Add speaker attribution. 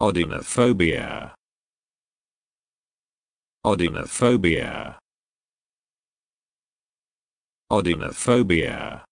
Speaker 1: Odinophobia.
Speaker 2: Odinophobia. Odinophobia.